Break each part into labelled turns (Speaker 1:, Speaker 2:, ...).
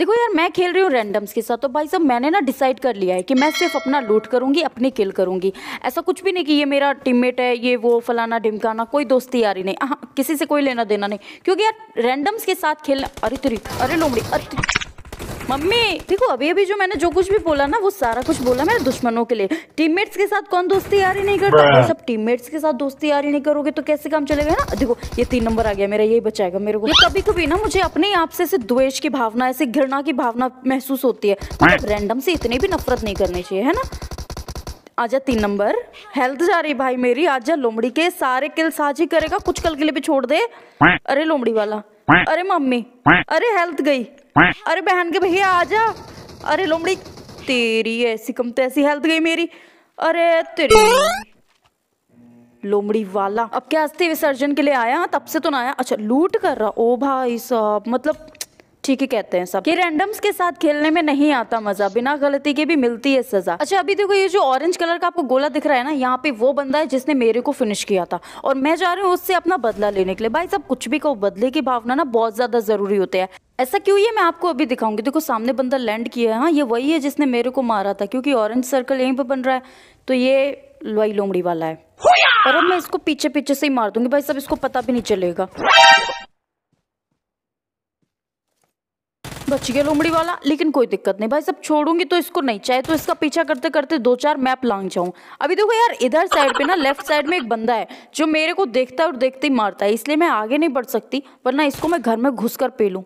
Speaker 1: देखो यार मैं खेल रही हूँ रैंडम्स के साथ तो भाई साहब मैंने ना डिसाइड कर लिया है कि मैं सिर्फ अपना लूट करूँगी अपनी किल करूँगी ऐसा कुछ भी नहीं कि ये मेरा टीममेट है ये वो फलाना ढिमकाना कोई दोस्ती यारी नहीं हाँ किसी से कोई लेना देना नहीं क्योंकि यार रैंडम्स के साथ खेलना अरे तुरी अरे लोमड़ी अरे मम्मी देखो अभी अभी जो मैंने जो कुछ भी बोला ना वो सारा कुछ बोला मेरे दुश्मनों के लिए टीममेट्स के साथ कौन दोस्ती यारी नहीं करता तो सब टीममेट्स के साथ दोस्ती यारी नहीं करोगे तो कैसे काम चलेगा ना देखो ये तीन नंबर आ गया मेरा यही बचाएगा मेरे को कभी कभी ना मुझे अपने आप से द्वेष की भावना ऐसे घृणा की भावना महसूस होती है मतलब रैंडम से इतनी भी नफरत नहीं करनी चाहिए है ना आजा तीन नंबर हेल्थ जा रही भाई मेरी आजा लोमड़ी के सारे किल साझी करेगा कुछ कल के लिए भी छोड़ दे अरे लोमड़ी वाला अरे मम्मी अरे हेल्थ गई अरे बहन के भैया आजा अरे लोमड़ी तेरी ऐसी कम तैसी तो हेल्थ गई मेरी अरे तेरी लोमड़ी वाला अब क्या अस्थि विसर्जन के लिए आया तब से तो ना आया अच्छा लूट कर रहा ओ भाई साहब मतलब ठीक ही कहते हैं सब कि रैंडम्स के साथ खेलने में नहीं आता मजा बिना गलती के भी मिलती है सजा अच्छा अभी देखो ये जो ऑरेंज कलर का आपको गोला दिख रहा है ना यहाँ पे वो बंदा है जिसने मेरे को फिनिश किया था और मैं जा रही हूँ उससे अपना बदला लेने के लिए भाई सब कुछ भी कहो बदले की भावना ना बहुत ज्यादा जरूरी होती है ऐसा क्यों ये मैं आपको अभी दिखाऊंगी देखो सामने बंदा लैंड किया है हाँ ये वही है जिसने मेरे को मारा था क्योंकि ऑरेंज सर्कल यहीं पर बन रहा है तो ये लोई लोमड़ी वाला है और अब मैं इसको पीछे पीछे से ही मार दूंगी भाई सब इसको पता भी नहीं चलेगा बच गया लोमड़ी वाला लेकिन कोई दिक्कत नहीं भाई सब छोड़ूंगी तो इसको नहीं चाहे तो इसका पीछा करते करते दो चार मैप लांग जाऊं अभी देखो यार इधर साइड पे ना लेफ्ट साइड में एक बंदा है जो मेरे को देखता है और देखते ही मारता है इसलिए मैं आगे नहीं बढ़ सकती वरना इसको मैं घर में घुस कर पेलू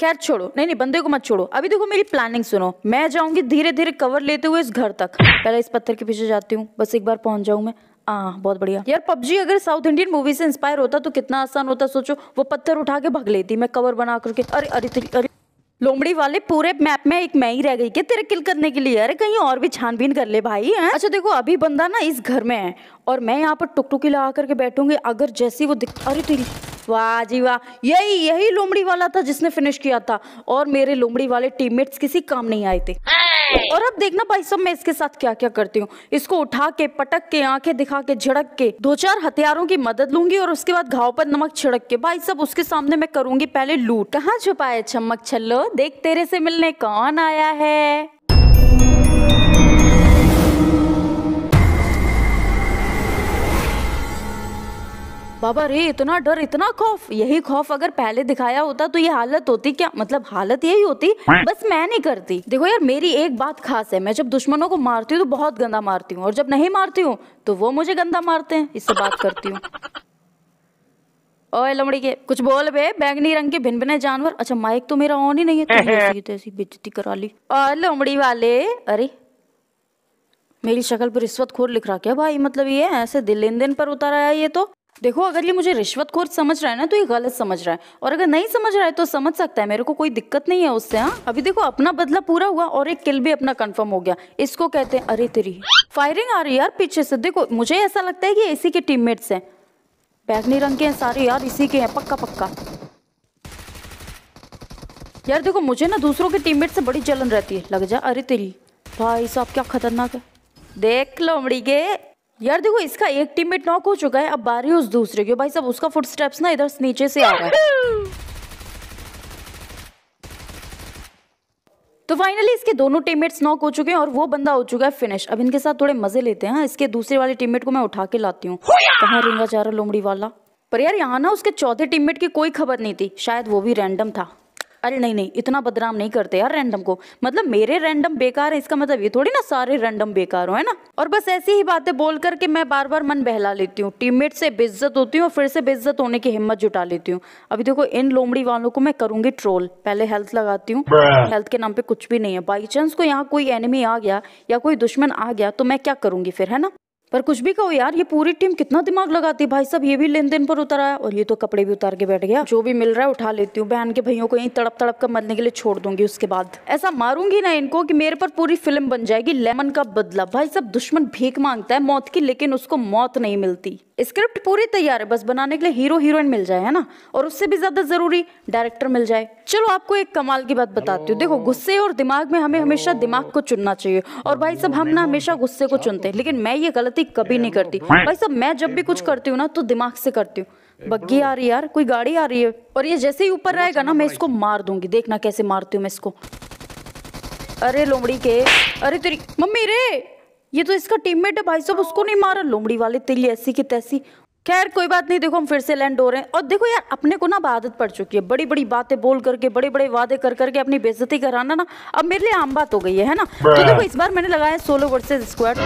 Speaker 1: खैर छोड़ो नहीं नहीं बंदे को मत छोड़ो अभी देखो मेरी प्लानिंग सुनो मैं जाऊंगी धीरे धीरे कवर लेते हुए इस घर तक पहले इस पत्थर के पीछे जाती हूँ बस एक बार पहुंच जाऊं मैं हाँ बहुत बढ़िया यार पबजी अगर साउथ इंडियन मूवी से इंस्पायर होता तो कितना आसान होता सोचो वो पत्थर उठा के भग लेती मैं कवर बना करके अरे अरे अरे लोमड़ी वाले पूरे मैप में एक मैं ही रह गई क्या तेरे किल करने के लिए अरे कहीं और भी छानबीन कर ले भाई है? अच्छा देखो अभी बंदा ना इस घर में है और मैं यहाँ पर टुकटुकी लगा करके बैठूंगी अगर जैसी वो दिख अरे तेरी वाह जी वाह यही यही लोमड़ी वाला था जिसने फिनिश किया था और मेरे लोमड़ी वाले टीममेट्स किसी काम नहीं आए थे और अब देखना भाई सब मैं इसके साथ क्या क्या करती हूँ इसको उठा के पटक के आंखें दिखा के झड़क के दो चार हथियारों की मदद लूंगी और उसके बाद घाव पर नमक छिड़क के भाई सब उसके सामने मैं करूंगी पहले लूट कहाँ छुपाए चमक छल्लो देख तेरे से मिलने कौन आया है बाबा रे इतना डर इतना खौफ यही खौफ अगर पहले दिखाया होता तो ये हालत होती क्या मतलब हालत यही होती बस मैं नहीं करती देखो यार मेरी एक बात खास है मैं जब दुश्मनों को मारती हूँ तो बहुत गंदा मारती हूँ और जब नहीं मारती हूँ तो वो मुझे गंदा मारते हैं इससे बात करती हूँ ओए लमड़ी के कुछ बोल बे बैंगनी रंग के भिन भिने जानवर अच्छा माइक तो मेरा ऑन ही नहीं है तो तो ऐसी ऐसी बेजती करा ली और लमड़ी वाले अरे मेरी शक्ल पर खोर लिख रहा क्या भाई मतलब ये ऐसे लेन देन पर उतर आया ये तो देखो अगर ये मुझे रिश्वतखोर समझ रहा है ना तो ये गलत समझ रहा है और अगर नहीं समझ रहा है तो समझ सकता है मेरे को कोई दिक्कत नहीं है उससे हाँ अभी देखो अपना बदला पूरा हुआ और एक किल भी अपना कंफर्म हो गया इसको कहते हैं अरे तेरी फायरिंग आ रही है यार पीछे से देखो मुझे ऐसा लगता है कि इसी के टीममेट्स हैं बैगनी रंग के हैं सारे यार इसी के हैं पक्का पक्का यार देखो मुझे ना दूसरों के टीम से बड़ी जलन रहती है लग जा अरे तेरी भाई साहब क्या खतरनाक है देख लो अमड़ी के यार देखो इसका एक टीममेट नॉक हो चुका है अब बारी उस दूसरे की भाई सब उसका फुटस्टेप्स ना इधर नीचे से आ रहा है तो फाइनली इसके दोनों टीममेट्स नॉक हो चुके हैं और वो बंदा हो चुका है फिनिश अब इनके साथ थोड़े मजे लेते हैं हाँ, इसके दूसरे वाले टीममेट को मैं उठा के लाती हूँ कहाँ रिंगा जा रहा लोमड़ी वाला पर यार यहाँ ना उसके चौथे टीममेट की कोई खबर नहीं थी शायद वो भी रैंडम था अरे नहीं नहीं इतना बदनाम नहीं करते यार रैंडम को मतलब मेरे रैंडम बेकार है इसका मतलब ये थोड़ी ना सारे रैंडम बेकार हो है ना और बस ऐसी ही बातें बोल करके मैं बार बार मन बहला लेती हूँ टीममेट से बेइज्जत होती हूँ और फिर से बेइज्जत होने की हिम्मत जुटा लेती हूँ अभी देखो इन लोमड़ी वालों को मैं करूंगी ट्रोल पहले हेल्थ लगाती हूँ हेल्थ के नाम पे कुछ भी नहीं है बाई चांस को यहाँ कोई एनिमी आ गया या कोई दुश्मन आ गया तो मैं क्या करूंगी फिर है ना पर कुछ भी कहो यार ये पूरी टीम कितना दिमाग लगाती है भाई सब ये भी लेन देन पर उतर आया और ये तो कपड़े भी उतार के बैठ गया जो भी मिल रहा है उठा लेती हूँ बहन के भैया को यही तड़प तड़प कर मरने के लिए छोड़ दूंगी उसके बाद ऐसा मारूंगी ना इनको कि मेरे पर पूरी फिल्म बन जाएगी लेमन का बदला भाई सब दुश्मन भीख मांगता है मौत की लेकिन उसको मौत नहीं मिलती स्क्रिप्ट पूरी तैयार है बस बनाने के लिए हीरो हीरोइन मिल जाए है ना और उससे भी ज़्यादा ज़रूरी डायरेक्टर मिल जाए चलो आपको एक कमाल की बात बताती हूँ देखो गुस्से और दिमाग में हमें हमेशा दिमाग को चुनना चाहिए और भाई सब हम ना हमेशा गुस्से को चुनते हैं लेकिन मैं ये गलती कभी नहीं करती भाई सब मैं जब भी कुछ करती हूँ ना तो दिमाग से करती हूँ बग्गी आ रही है यार कोई गाड़ी आ रही है और ये जैसे ही ऊपर आएगा ना मैं इसको मार दूंगी देखना कैसे मारती हूँ मैं इसको अरे लोमड़ी के अरे तेरी मम्मी रे ये तो इसका टीममेट है भाई साहब उसको नहीं मारा लोमड़ी वाले तेली ऐसी की तैसी खैर कोई बात नहीं देखो हम फिर से लैंड हो रहे हैं और देखो यार अपने को ना आदत पड़ चुकी है बड़ी बड़ी बातें बोल करके बड़े बड़े वादे कर करके अपनी बेजती कराना ना अब मेरे लिए आम बात हो गई है ना तो देखो इस बार मैंने लगाया सोलो वर्सेज स्क्वाड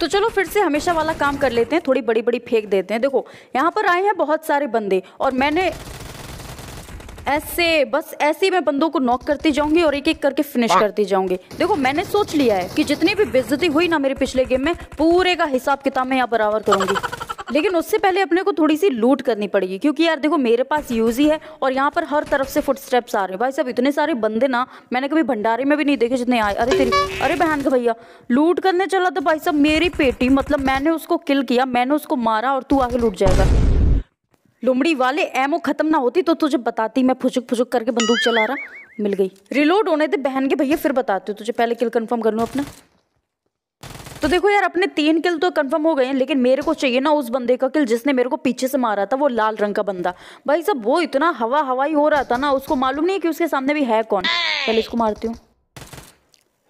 Speaker 1: तो चलो फिर से हमेशा वाला काम कर लेते हैं थोड़ी बड़ी बड़ी फेंक देते हैं देखो यहाँ पर आए हैं बहुत सारे बंदे और मैंने ऐसे बस ऐसे मैं बंदों को नॉक करती जाऊंगी और एक एक करके फिनिश हाँ। करती जाऊंगी देखो मैंने सोच लिया है कि जितनी भी बेजती हुई ना मेरे पिछले गेम में पूरे का हिसाब किताब मैं यहाँ बराबर करूंगी लेकिन उससे पहले अपने को थोड़ी सी लूट करनी पड़ेगी क्योंकि यार देखो मेरे पास यूज ही है और यहाँ पर हर तरफ से फुटस्टेप्स आ रहे हैं भाई साहब इतने सारे बंदे ना मैंने कभी भंडारे में भी नहीं देखे जितने आए अरे तेरी अरे बहन का भैया लूट करने चला तो भाई साहब मेरी पेटी मतलब मैंने उसको किल किया मैंने उसको मारा और तू आगे लूट जाएगा लोमड़ी वाले एमओ खत्म ना होती तो तुझे बताती मैं फुचुक फुचुक करके बंदूक चला रहा मिल गई रिलोड होने दे बहन के भैया फिर बताती हूँ तुझे पहले किल कंफर्म कर लूँ अपना तो देखो यार अपने तीन किल तो कंफर्म हो गए हैं लेकिन मेरे को चाहिए ना उस बंदे का किल जिसने मेरे को पीछे से मारा था वो लाल रंग का बंदा भाई सब वो इतना हवा हवाई हो रहा था ना उसको मालूम नहीं है कि उसके सामने भी है कौन पहले इसको मारती हूँ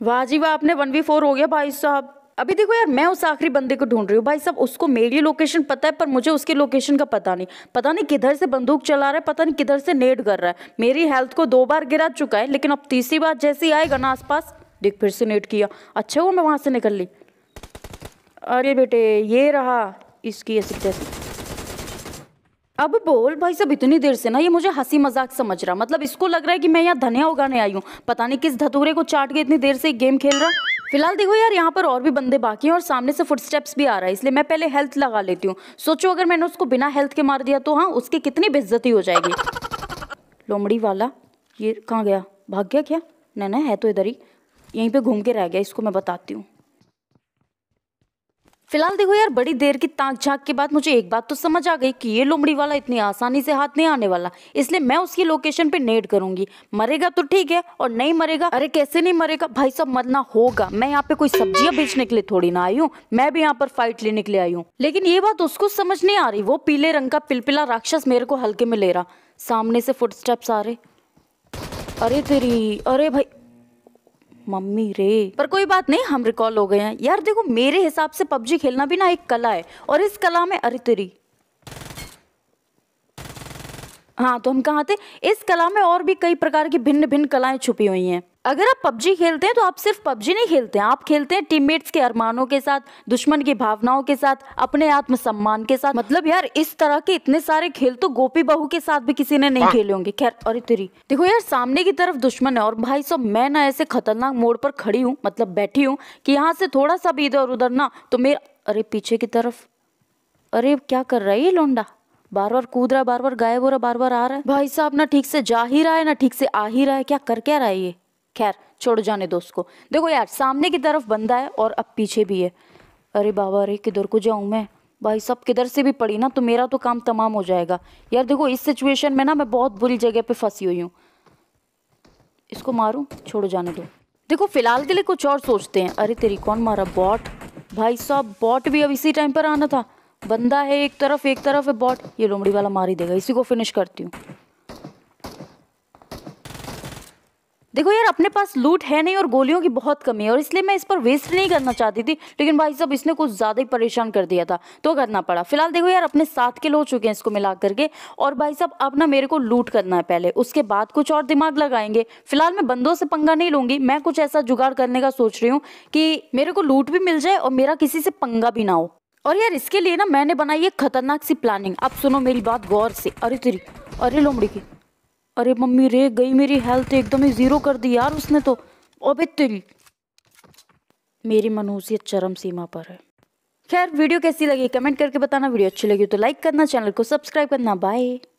Speaker 1: वाह जी वाह आपने वन वी फोर हो गया भाई साहब अभी देखो यार मैं उस आखिरी बंदे को ढूंढ रही हूँ भाई साहब उसको मेरी लोकेशन पता है पर मुझे उसकी लोकेशन का पता नहीं पता नहीं किधर से बंदूक चला रहा है पता नहीं किधर से नेट कर रहा है मेरी हेल्थ को दो बार गिरा चुका है लेकिन अब तीसरी बार जैसे ही आएगा ना आसपास देख फिर से नेट किया अच्छा हुआ मैं वहाँ से निकल ली अरे बेटे ये रहा इसकी ऐसी जैसी अब बोल भाई साहब इतनी देर से ना ये मुझे हंसी मजाक समझ रहा मतलब इसको लग रहा है कि मैं यहाँ धनिया उगाने आई हूँ पता नहीं किस धतूरे को चाट के इतनी देर से गेम खेल रहा फिलहाल देखो यार यहाँ पर और भी बंदे बाकी हैं और सामने से फुटस्टेप्स भी आ रहा है इसलिए मैं पहले हेल्थ लगा लेती हूँ सोचो अगर मैंने उसको बिना हेल्थ के मार दिया तो हाँ उसकी कितनी बेज्जती हो जाएगी लोमड़ी वाला ये कहाँ गया भाग गया क्या नहीं नहीं है तो इधर ही यहीं पे घूम के रह गया इसको मैं बताती हूँ फिलहाल देखो यार बड़ी देर की ताक झाक के बाद मुझे एक बात तो समझ आ गई कि ये लोमड़ी वाला इतनी आसानी से हाथ नहीं आने वाला इसलिए मैं उसकी लोकेशन पे नेट करूंगी मरेगा तो ठीक है और नहीं मरेगा अरे कैसे नहीं मरेगा भाई सब मरना होगा मैं यहाँ पे कोई सब्जियां बेचने के लिए थोड़ी ना आई हूँ मैं भी यहाँ पर फाइट लेने के लिए आई हूँ लेकिन ये बात उसको समझ नहीं आ रही वो पीले रंग का पिलपिला राक्षस मेरे को हल्के में ले रहा सामने से फुट आ रहे अरे तेरी अरे भाई मम्मी रे पर कोई बात नहीं हम रिकॉल हो गए हैं यार देखो मेरे हिसाब से पबजी खेलना भी ना एक कला है और इस कला में अरे तेरी हाँ तो हम कहाँ थे इस कला में और भी कई प्रकार की भिन्न भिन्न कलाएं छुपी हुई हैं अगर आप पबजी खेलते हैं तो आप सिर्फ पबजी नहीं खेलते हैं आप खेलते हैं टीममेट्स के अरमानों के साथ दुश्मन की भावनाओं के साथ अपने आत्मसम्मान के साथ मतलब यार इस तरह के इतने सारे खेल तो गोपी बहू के साथ भी किसी ने नहीं हाँ। खेले होंगे खैर और तेरी देखो यार सामने की तरफ दुश्मन है और भाई साहब मैं ना ऐसे खतरनाक मोड़ पर खड़ी हूँ मतलब बैठी हूँ कि यहाँ से थोड़ा सा भी इधर उधर ना तो मेरे अरे पीछे की तरफ अरे क्या कर रहा है ये लोंडा बार बार कूद रहा है बार बार गायब हो रहा बार बार आ रहा है भाई साहब ना ठीक से जा ही रहा है ना ठीक से आ ही रहा है क्या कर क्या रहा है ये खैर छोड़ जाने दो उसको देखो यार सामने की तरफ बंदा है और अब पीछे भी है अरे बाबा अरे किधर को जाऊँ मैं भाई सब किधर से भी पड़ी ना तो मेरा तो काम तमाम हो जाएगा यार देखो इस सिचुएशन में ना मैं बहुत बुरी जगह पे फंसी हुई हूँ इसको मारूँ छोड़ो जाने दो देखो फिलहाल के लिए कुछ और सोचते हैं अरे तेरी कौन मारा बॉट भाई साहब बॉट भी अब इसी टाइम पर आना था बंदा है एक तरफ एक तरफ है बॉट ये लोमड़ी वाला मार ही देगा इसी को फिनिश करती हूँ देखो यार अपने पास लूट है नहीं और गोलियों की बहुत कमी है और इसलिए मैं इस पर वेस्ट नहीं करना चाहती थी लेकिन भाई साहब इसने कुछ ज़्यादा ही परेशान कर दिया था तो करना पड़ा फिलहाल देखो यार अपने सात किलो हो चुके हैं इसको मिला करके और भाई साहब अब ना मेरे को लूट करना है पहले उसके बाद कुछ और दिमाग लगाएंगे फिलहाल मैं बंदों से पंगा नहीं लूँगी मैं कुछ ऐसा जुगाड़ करने का सोच रही हूँ कि मेरे को लूट भी मिल जाए और मेरा किसी से पंगा भी ना हो और यार इसके लिए ना मैंने बनाई है खतरनाक सी प्लानिंग अब सुनो मेरी बात गौर से अरे तेरी अरे लोमड़ी की अरे मम्मी रे गई मेरी हेल्थ एकदम ही ज़ीरो कर दी यार उसने तो अबे तिल मेरी मनहूसियत चरम सीमा पर है खैर वीडियो कैसी लगी कमेंट करके बताना वीडियो अच्छी लगी तो लाइक करना चैनल को सब्सक्राइब करना बाय